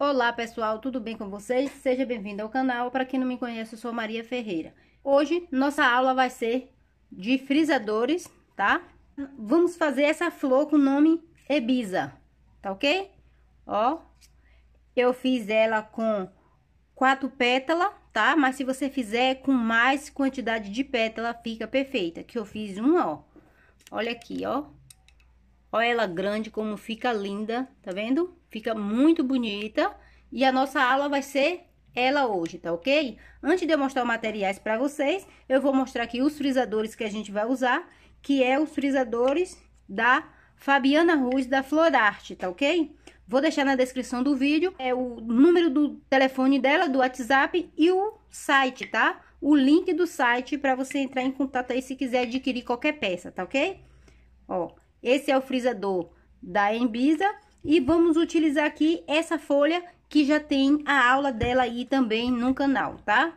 Olá pessoal, tudo bem com vocês? Seja bem-vindo ao canal. Para quem não me conhece, eu sou Maria Ferreira. Hoje nossa aula vai ser de frisadores, tá? Vamos fazer essa flor com o nome Ebiza, tá ok? Ó, eu fiz ela com quatro pétalas, tá? Mas se você fizer com mais quantidade de pétala, fica perfeita. Que eu fiz uma, ó. Olha aqui, ó. Olha ela grande, como fica linda, tá vendo? Fica muito bonita. E a nossa aula vai ser ela hoje, tá ok? Antes de eu mostrar os materiais para vocês, eu vou mostrar aqui os frisadores que a gente vai usar, que é os frisadores da Fabiana Ruiz da Florarte, tá ok? Vou deixar na descrição do vídeo é o número do telefone dela, do WhatsApp e o site, tá? O link do site para você entrar em contato aí se quiser adquirir qualquer peça, tá ok? Ó, esse é o frisador da Embisa. E vamos utilizar aqui essa folha que já tem a aula dela aí também no canal, tá?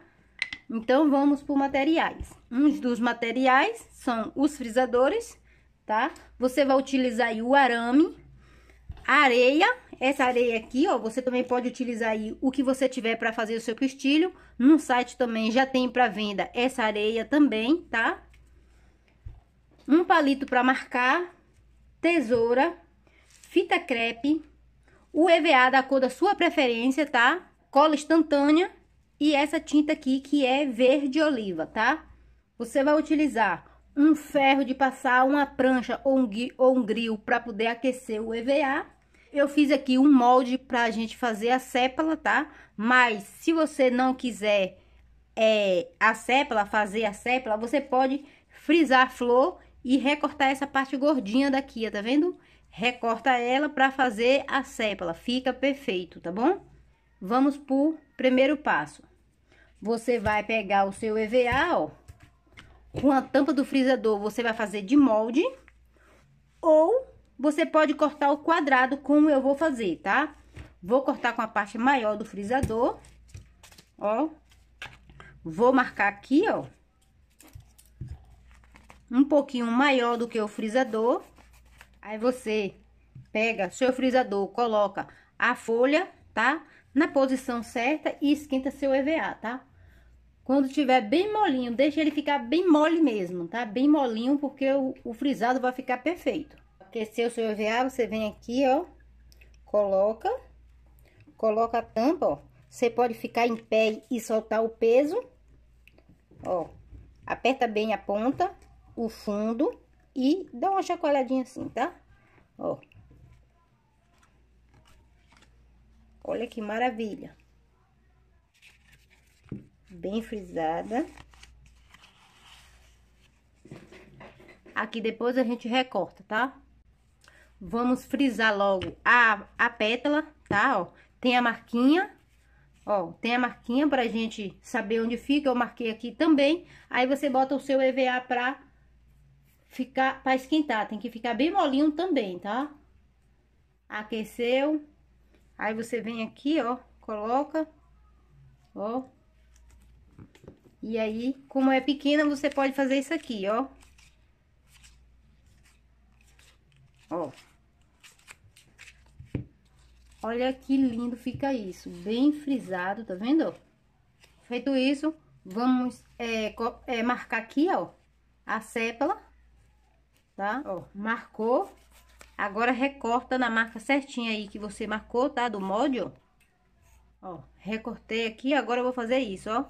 Então, vamos por materiais. Um dos materiais são os frisadores, tá? Você vai utilizar o arame, areia, essa areia aqui, ó, você também pode utilizar aí o que você tiver para fazer o seu cristilho. No site também já tem para venda essa areia também, tá? Um palito para marcar, tesoura, fita crepe, o EVA da cor da sua preferência, tá? Cola instantânea e essa tinta aqui que é verde oliva, tá? Você vai utilizar um ferro de passar, uma prancha ou um, ou um grill para poder aquecer o EVA. Eu fiz aqui um molde para a gente fazer a sépala, tá? Mas se você não quiser é, a sépala, fazer a sépala, você pode frisar a flor e recortar essa parte gordinha daqui, tá vendo? Recorta ela para fazer a cepa, fica perfeito, tá bom? Vamos pro primeiro passo. Você vai pegar o seu EVA, ó, com a tampa do frisador, você vai fazer de molde, ou você pode cortar o quadrado, como eu vou fazer, tá? Vou cortar com a parte maior do frisador, ó. Vou marcar aqui, ó, um pouquinho maior do que o frisador. Aí você pega seu frisador, coloca a folha, tá? Na posição certa e esquenta seu EVA, tá? Quando tiver bem molinho, deixa ele ficar bem mole mesmo, tá? Bem molinho, porque o, o frisado vai ficar perfeito. Aqueceu o seu EVA, você vem aqui, ó, coloca, coloca a tampa, ó. Você pode ficar em pé e soltar o peso, ó. Aperta bem a ponta, o fundo e dá uma chacoalhadinha assim, tá? Ó. Olha que maravilha. Bem frisada. Aqui depois a gente recorta, tá? Vamos frisar logo a, a pétala, tá? Ó, tem a marquinha, ó, tem a marquinha pra gente saber onde fica. Eu marquei aqui também. Aí você bota o seu EVA pra ficar para esquentar, tem que ficar bem molinho também, tá? Aqueceu. Aí você vem aqui, ó, coloca, ó. E aí, como é pequena, você pode fazer isso aqui, ó. Ó. Olha que lindo fica isso, bem frisado, tá vendo? Feito isso, vamos é, é, marcar aqui, ó, a sépala tá? Ó, marcou. Agora recorta na marca certinha aí que você marcou, tá? Do molde, ó. Ó, recortei aqui, agora eu vou fazer isso, ó.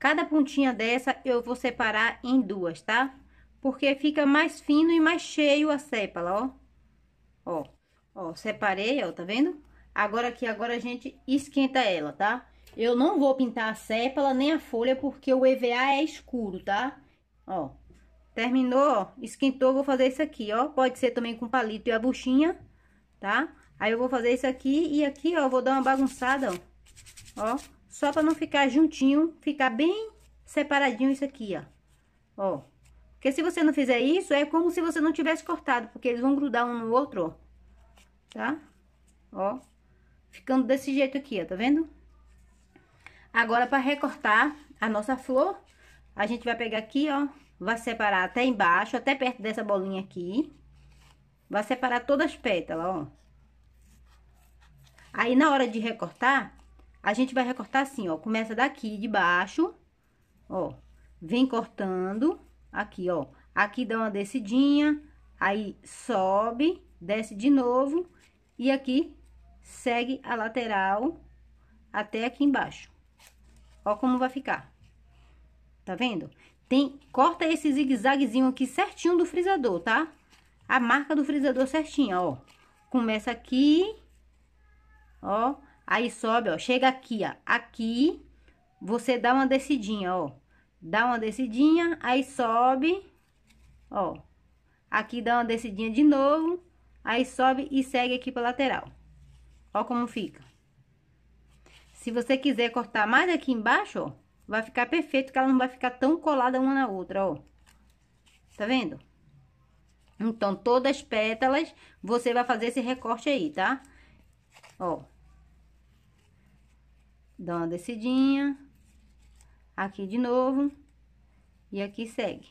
Cada pontinha dessa eu vou separar em duas, tá? Porque fica mais fino e mais cheio a sépala, ó. Ó, ó, separei, ó, tá vendo? Agora aqui, agora a gente esquenta ela, tá? Eu não vou pintar a sépala nem a folha porque o EVA é escuro, tá? Ó, Terminou, ó, esquentou, vou fazer isso aqui, ó. Pode ser também com palito e a buchinha, tá? Aí eu vou fazer isso aqui e aqui, ó, vou dar uma bagunçada, ó. Ó, só pra não ficar juntinho, ficar bem separadinho isso aqui, ó. Ó. Porque se você não fizer isso, é como se você não tivesse cortado, porque eles vão grudar um no outro, ó. Tá? Ó. Ficando desse jeito aqui, ó, tá vendo? Agora, pra recortar a nossa flor, a gente vai pegar aqui, ó, Vai separar até embaixo, até perto dessa bolinha aqui. Vai separar todas as pétalas, ó. Aí, na hora de recortar, a gente vai recortar assim, ó. Começa daqui de baixo, ó. Vem cortando, aqui, ó. Aqui dá uma descidinha, aí sobe, desce de novo. E aqui segue a lateral até aqui embaixo. Ó como vai ficar. Tá vendo? Tem, corta esse zigue-zaguezinho aqui certinho do frisador, tá? A marca do frisador certinha, ó. Começa aqui, ó. Aí sobe, ó. Chega aqui, ó. Aqui, você dá uma descidinha, ó. Dá uma descidinha, aí sobe, ó. Aqui dá uma descidinha de novo, aí sobe e segue aqui pra lateral. Ó como fica. Se você quiser cortar mais aqui embaixo, ó. Vai ficar perfeito que ela não vai ficar tão colada uma na outra, ó. Tá vendo? Então, todas as pétalas, você vai fazer esse recorte aí, tá? Ó. Dá uma descidinha. Aqui de novo. E aqui segue.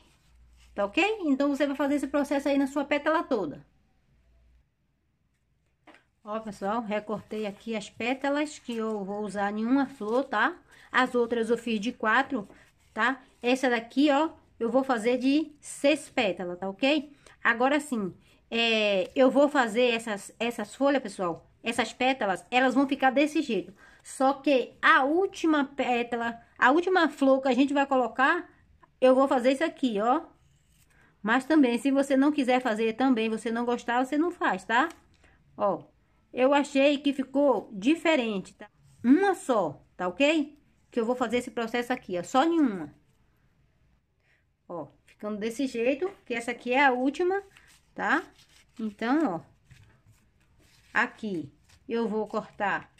Tá ok? Então, você vai fazer esse processo aí na sua pétala toda. Ó, pessoal, recortei aqui as pétalas que eu vou usar em uma flor, tá? As outras eu fiz de quatro, tá? Essa daqui, ó, eu vou fazer de seis pétalas, tá ok? Agora sim, é, eu vou fazer essas, essas folhas, pessoal, essas pétalas, elas vão ficar desse jeito. Só que a última pétala, a última flor que a gente vai colocar, eu vou fazer isso aqui, ó. Mas também, se você não quiser fazer também, você não gostar, você não faz, tá? Ó, eu achei que ficou diferente, tá? Uma só, tá ok? Que eu vou fazer esse processo aqui, ó, só nenhuma. Ó, ficando desse jeito, que essa aqui é a última, tá? Então, ó, aqui eu vou cortar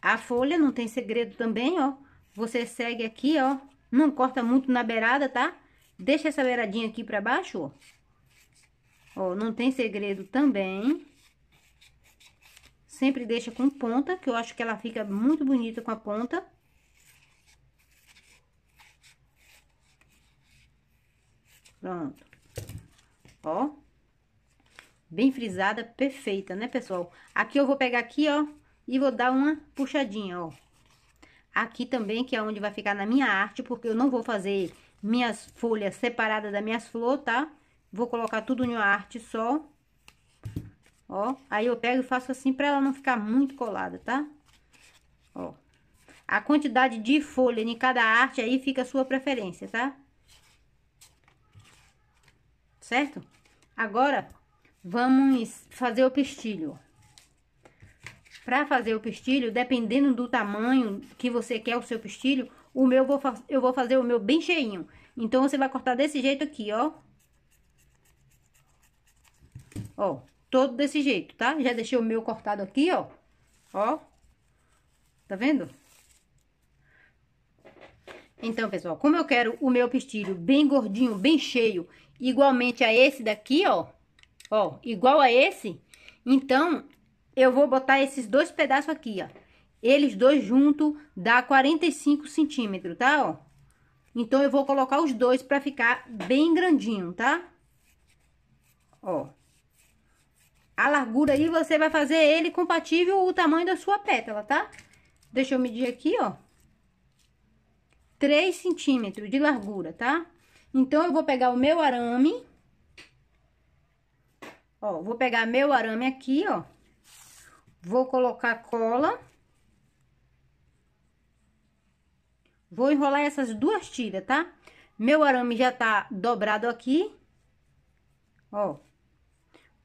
a folha, não tem segredo também, ó. Você segue aqui, ó, não corta muito na beirada, tá? Deixa essa beiradinha aqui pra baixo, ó. Ó, não tem segredo também. Sempre deixa com ponta, que eu acho que ela fica muito bonita com a ponta. Pronto. Ó. Bem frisada, perfeita, né, pessoal? Aqui eu vou pegar aqui, ó, e vou dar uma puxadinha, ó. Aqui também, que é onde vai ficar na minha arte, porque eu não vou fazer minhas folhas separadas das minhas flores, tá? Vou colocar tudo em uma arte só. Ó, aí eu pego e faço assim pra ela não ficar muito colada, tá? Ó. A quantidade de folha em cada arte aí fica a sua preferência, tá? Certo? Agora, vamos fazer o pestilho. Para fazer o pestilho, dependendo do tamanho que você quer o seu pestilho, o meu vou eu vou fazer o meu bem cheinho. Então, você vai cortar desse jeito aqui, ó. Ó todo desse jeito, tá? Já deixei o meu cortado aqui, ó. Ó. Tá vendo? Então, pessoal, como eu quero o meu pistilho bem gordinho, bem cheio, igualmente a esse daqui, ó. Ó, igual a esse. Então, eu vou botar esses dois pedaços aqui, ó. Eles dois juntos dá 45 centímetros, tá, ó? Então, eu vou colocar os dois pra ficar bem grandinho, tá? Ó. A largura aí você vai fazer ele compatível o tamanho da sua pétala, tá? Deixa eu medir aqui, ó. 3 centímetros de largura, tá? Então, eu vou pegar o meu arame. Ó, vou pegar meu arame aqui, ó. Vou colocar cola. Vou enrolar essas duas tiras, tá? Meu arame já tá dobrado aqui. Ó.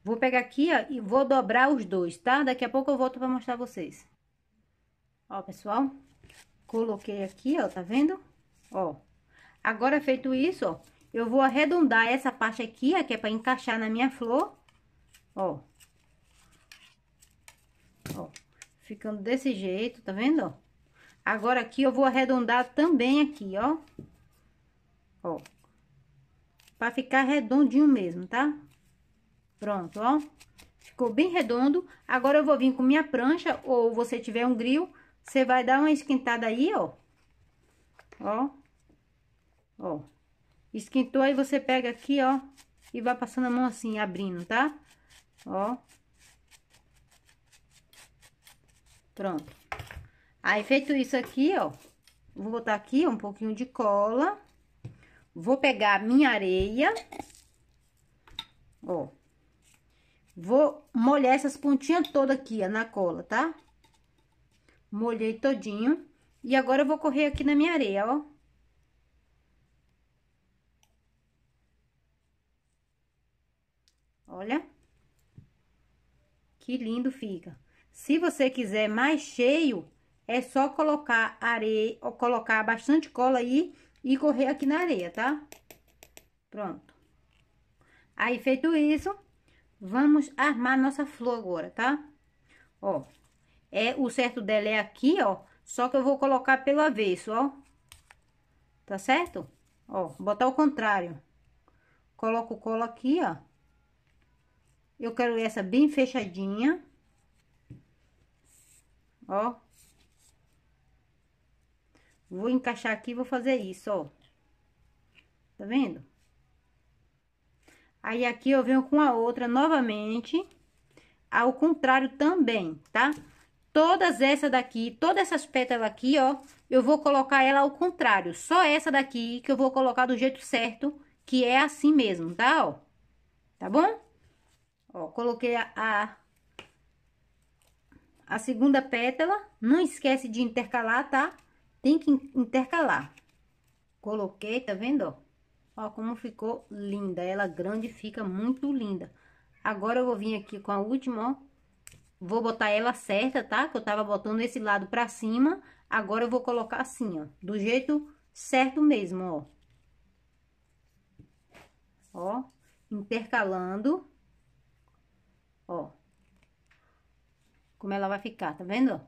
Vou pegar aqui, ó, e vou dobrar os dois, tá? Daqui a pouco eu volto pra mostrar vocês. Ó, pessoal, coloquei aqui, ó, tá vendo? Ó, agora feito isso, ó, eu vou arredondar essa parte aqui, ó, que é pra encaixar na minha flor, ó. Ó, ficando desse jeito, tá vendo, ó? Agora aqui eu vou arredondar também aqui, ó. Ó. Pra ficar redondinho mesmo, tá? Pronto, ó. Ficou bem redondo. Agora eu vou vir com minha prancha, ou você tiver um grill, você vai dar uma esquentada aí, ó. Ó. Ó. Esquentou, aí você pega aqui, ó, e vai passando a mão assim, abrindo, tá? Ó. Pronto. Aí, feito isso aqui, ó, vou botar aqui um pouquinho de cola. Vou pegar minha areia. Ó. Vou molhar essas pontinhas todas aqui, ó, na cola, tá? Molhei todinho. E agora eu vou correr aqui na minha areia, ó. Olha. Que lindo fica. Se você quiser mais cheio, é só colocar areia, ou colocar bastante cola aí e correr aqui na areia, tá? Pronto. Aí, feito isso, Vamos armar nossa flor agora, tá? Ó, é, o certo dela é aqui, ó, só que eu vou colocar pelo avesso, ó. Tá certo? Ó, botar o contrário. Coloco o colo aqui, ó. Eu quero essa bem fechadinha. Ó. Vou encaixar aqui, vou fazer isso, ó. Tá vendo? Aí, aqui eu venho com a outra novamente, ao contrário também, tá? Todas essas daqui, todas essas pétalas aqui, ó, eu vou colocar ela ao contrário. Só essa daqui que eu vou colocar do jeito certo, que é assim mesmo, tá? Ó, tá bom? Ó, coloquei a, a, a segunda pétala. Não esquece de intercalar, tá? Tem que intercalar. Coloquei, tá vendo, ó? Ó, como ficou linda. Ela grande fica muito linda. Agora eu vou vir aqui com a última, ó. Vou botar ela certa, tá? Que eu tava botando esse lado pra cima. Agora eu vou colocar assim, ó. Do jeito certo mesmo, ó. Ó. Intercalando. Ó. Como ela vai ficar, tá vendo? Ó.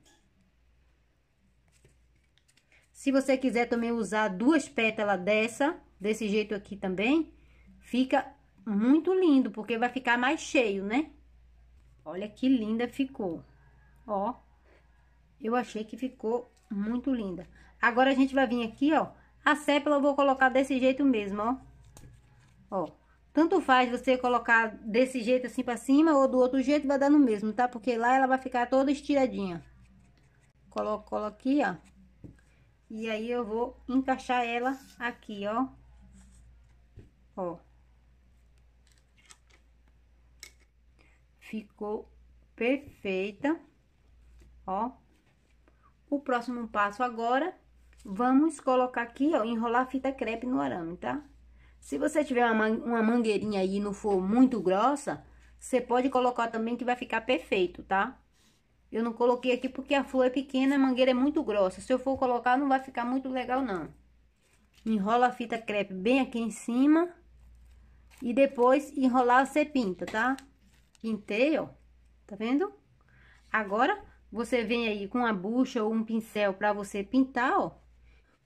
Se você quiser também usar duas pétalas dessa, desse jeito aqui também, fica muito lindo, porque vai ficar mais cheio, né? Olha que linda ficou. Ó, eu achei que ficou muito linda. Agora, a gente vai vir aqui, ó, a sépala eu vou colocar desse jeito mesmo, ó. Ó, tanto faz você colocar desse jeito assim pra cima ou do outro jeito, vai dar no mesmo, tá? Porque lá ela vai ficar toda estiradinha. Coloco, colo aqui, ó. E aí, eu vou encaixar ela aqui, ó. Ó. Ficou perfeita, ó. O próximo passo agora, vamos colocar aqui, ó, enrolar a fita crepe no arame, tá? Se você tiver uma, mangueirinha aí e não for muito grossa, você pode colocar também que vai ficar perfeito, tá? Eu não coloquei aqui porque a flor é pequena, a mangueira é muito grossa. Se eu for colocar, não vai ficar muito legal, não. Enrola a fita crepe bem aqui em cima. E depois, enrolar, você pinta, tá? Pintei, ó. Tá vendo? Agora, você vem aí com a bucha ou um pincel pra você pintar, ó.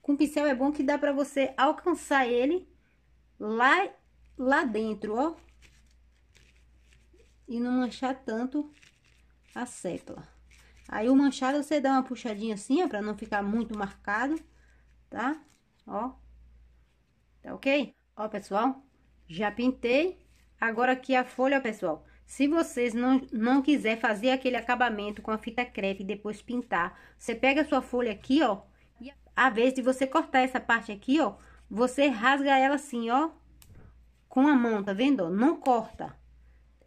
Com pincel é bom que dá pra você alcançar ele lá, lá dentro, ó. E não manchar tanto a sépala. Aí o manchado você dá uma puxadinha assim, ó, pra não ficar muito marcado, tá? Ó. Tá ok? Ó, pessoal, já pintei. Agora aqui a folha, pessoal. Se vocês não, não quiser fazer aquele acabamento com a fita crepe e depois pintar, você pega a sua folha aqui, ó. E a vez de você cortar essa parte aqui, ó, você rasga ela assim, ó. Com a mão, tá vendo? Não corta.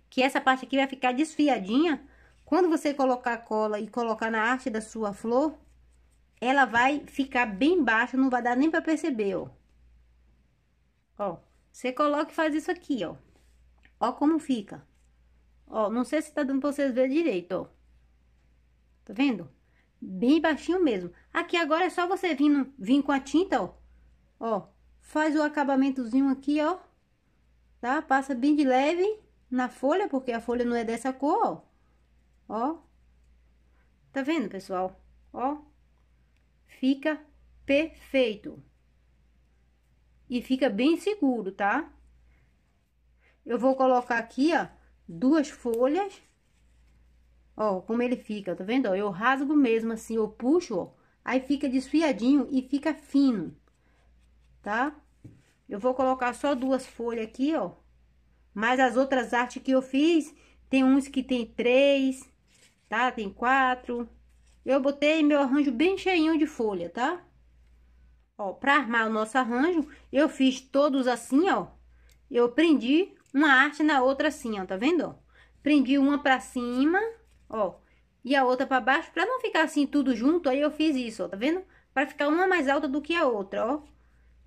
Que essa parte aqui vai ficar desfiadinha quando você colocar a cola e colocar na arte da sua flor, ela vai ficar bem baixa, não vai dar nem para perceber, ó. Ó, você coloca e faz isso aqui, ó. Ó como fica. Ó, não sei se tá dando pra vocês verem direito, ó. Tá vendo? Bem baixinho mesmo. Aqui agora é só você vir, no, vir com a tinta, ó. Ó, faz o acabamentozinho aqui, ó. Tá? Passa bem de leve na folha, porque a folha não é dessa cor, ó. Ó. Tá vendo, pessoal? Ó. Fica perfeito. E fica bem seguro, tá? Eu vou colocar aqui, ó, duas folhas. Ó, como ele fica, tá vendo? Ó, eu rasgo mesmo assim, eu puxo, ó. Aí fica desfiadinho e fica fino, tá? Eu vou colocar só duas folhas aqui, ó. Mas as outras artes que eu fiz, tem uns que tem três, tá? Tem quatro. Eu botei meu arranjo bem cheinho de folha, tá? Ó, pra armar o nosso arranjo, eu fiz todos assim, ó. Eu prendi uma arte na outra assim, ó, tá vendo? Prendi uma pra cima, ó, e a outra pra baixo, pra não ficar assim tudo junto, aí eu fiz isso, ó, tá vendo? Pra ficar uma mais alta do que a outra, ó.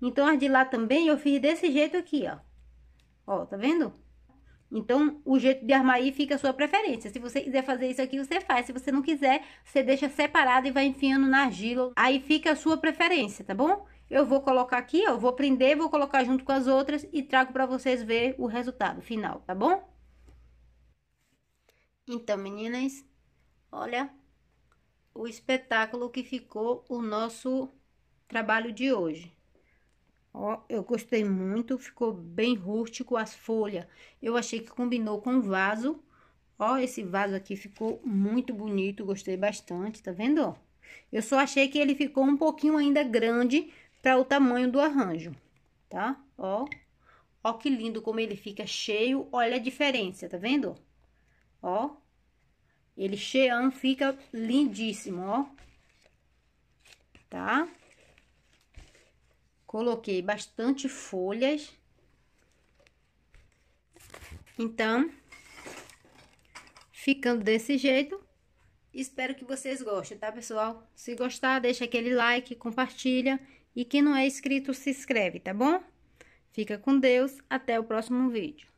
Então, as de lá também eu fiz desse jeito aqui, ó. Ó, tá vendo? Então, o jeito de armar aí fica a sua preferência. Se você quiser fazer isso aqui, você faz. Se você não quiser, você deixa separado e vai enfiando na argila. Aí fica a sua preferência, tá bom? Eu vou colocar aqui, ó, vou prender, vou colocar junto com as outras e trago para vocês ver o resultado final, tá bom? Então, meninas, olha o espetáculo que ficou o nosso trabalho de hoje. Ó, eu gostei muito, ficou bem rústico as folhas. Eu achei que combinou com o vaso. Ó, esse vaso aqui ficou muito bonito, gostei bastante, tá vendo? Ó, eu só achei que ele ficou um pouquinho ainda grande para o tamanho do arranjo, tá? Ó, ó que lindo como ele fica cheio, olha a diferença, tá vendo? Ó, ele cheão, fica lindíssimo, ó. Tá? Coloquei bastante folhas. Então, ficando desse jeito, espero que vocês gostem, tá, pessoal? Se gostar, deixa aquele like, compartilha. E quem não é inscrito, se inscreve, tá bom? Fica com Deus, até o próximo vídeo.